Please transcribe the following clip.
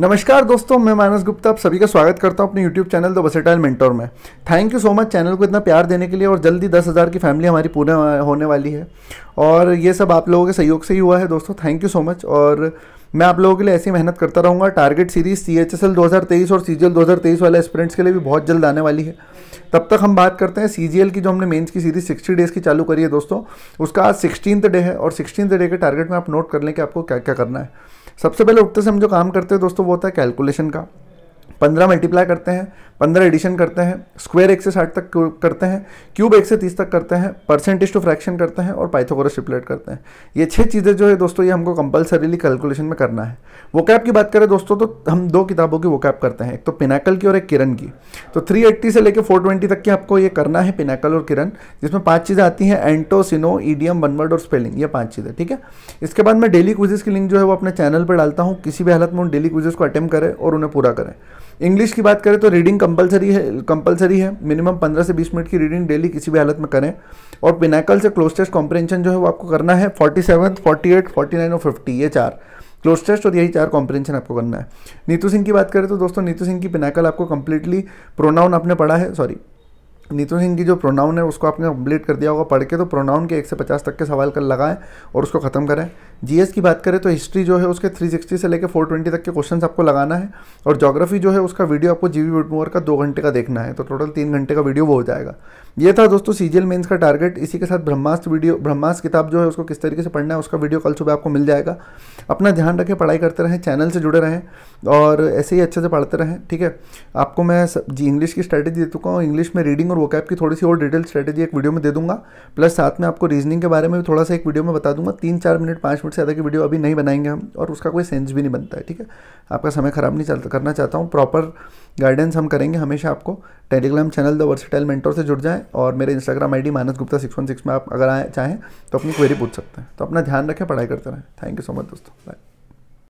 नमस्कार दोस्तों मैं मानस गुप्ता आप सभी का स्वागत करता हूं अपने YouTube channel the versatile mentor में thank you so much channel को इतना प्यार देने के लिए और जल्दी दस हज़ार की फैमिली हमारी पूरे होने वाली है और ये सब आप लोगों के सहयोग से ही हुआ है दोस्तों थैंक यू सो मच और मैं आप लोगों के लिए ऐसी मेहनत करता रहूँगा target series C H S L दो हज़ार तेईस और सी जी एल दो हज़ार तेईस वाले स्प्रेंट्स के लिए भी बहुत जल्द आने वाली है तब तक हम बात करते हैं सी जी एल की जो हमने मेन्स की सीरीज सिक्सटी डेज़ की चालू करी है दोस्तों उसका आज सिक्सटीन डे है और सिक्सटीन डे के टारगेट में आप नोट कर लें कि आपको क्या क्या करना है सबसे पहले उठते से हम जो काम करते हैं दोस्तों वो होता है कैलकुलेशन का पंद्रह मल्टीप्लाई करते हैं पंद्रह एडिशन करते हैं स्क्वायर एक से साठ तक करते हैं क्यूब एक से तीस तक करते हैं परसेंटेज टू फ्रैक्शन करते हैं और पाइथागोरस रिप्लेट करते हैं ये छह चीज़ें जो है दोस्तों ये हमको कंपलसरीली कैलकुलेशन में करना है वो कैप की बात करें दोस्तों तो हम दो किताबों की वो कैप करते हैं एक तो पिनाकल की और एक किरण की तो थ्री एट्टी से लेकर फोर ट्वेंटी तक की आपको ये करना है पिनाकल और किरण जिसमें पाँच चीज़ें आती हैं एंटो सिनो ईडीएम वनवर्ड और स्पेलिंग ये पाँच चीज़ें ठीक है इसके बाद मैं डेली क्विजेज की लिंक जो है वो अपने चैनल पर डालता हूँ किसी भी हालत में उन डेली क्विजेज को अटैम्प्ट करें और उन्हें पूरा करें इंग्लिश की बात करें तो रीडिंग कंपलसरी है कंपलसरी है मिनिमम 15 से 20 मिनट की रीडिंग डेली किसी भी हालत में करें और पिनाकल से क्लोज कॉम्प्रेंशन जो है वो आपको करना है forty seven forty eight forty nine और फिफ्टी ये चार क्लोज और यही चार कॉम्प्रेंशन आपको करना है नीतू सिंह की बात करें तो दोस्तों नीतू सिंह की पिनाकल आपको कंप्लीटली प्रोनाउन आपने पढ़ा है सॉरी नीतू सिंह की जो प्रोनाउन है उसको आपने कम्प्लीट कर दिया होगा पढ़ के तो प्रोनाउन के एक से पचास तक के सवाल कर लगाएं और उसको ख़त्म करें जीएस की बात करें तो हिस्ट्री जो है उसके 360 से लेकर 420 तक के क्वेश्चंस आपको लगाना है और जोग्राफी जो है उसका वीडियो आपको जीवी विटमोर का दो घंटे का देखना है तो टोटल तीन घंटे का वीडियो वो हो जाएगा ये था दोस्तों सीजियल मेंस का टारगेट इसी के साथ ब्रह्मास्त्र वीडियो ब्रह्मास्त्र किताब जो है उसको किस तरीके से पढ़ना है उसका वीडियो कल सुबह आपको मिल जाएगा अपना ध्यान रखें पढ़ाई करते रहें चैनल से जुड़े रहें और ऐसे ही अच्छे से पढ़ते रहें ठीक है आपको मैं जी इंग्लिश की स्ट्रैटेजी दे चुका हूँ इंग्लिश में रीडिंग और और कैप की थोड़ी सी और डिटेल स्ट्रेटेजी एक वीडियो में दे दूंगा प्लस साथ में आपको रीजनिंग के बारे में भी थोड़ा सा एक वीडियो में बता दूंगा तीन चार मिनट पाँच मिनट से ज़्यादा की वीडियो अभी नहीं बनाएंगे हम और उसका कोई सेंस भी नहीं बनता है ठीक है आपका समय ख़राब नहीं चलता करना चाहता हूँ प्रॉपर गाइडेंस हम करेंगे हमेशा आपको Telegram channel the versatile mentor से जुड़ जाएँ और मेरे Instagram I Manas Gupta six one six में आप अगर आए चाहें तो अपनी क्वेरी पूछ सकते हैं तो अपना ध्यान रखें पढ़ाई करते रहें थैंक यू सो मच दोस्तों बाय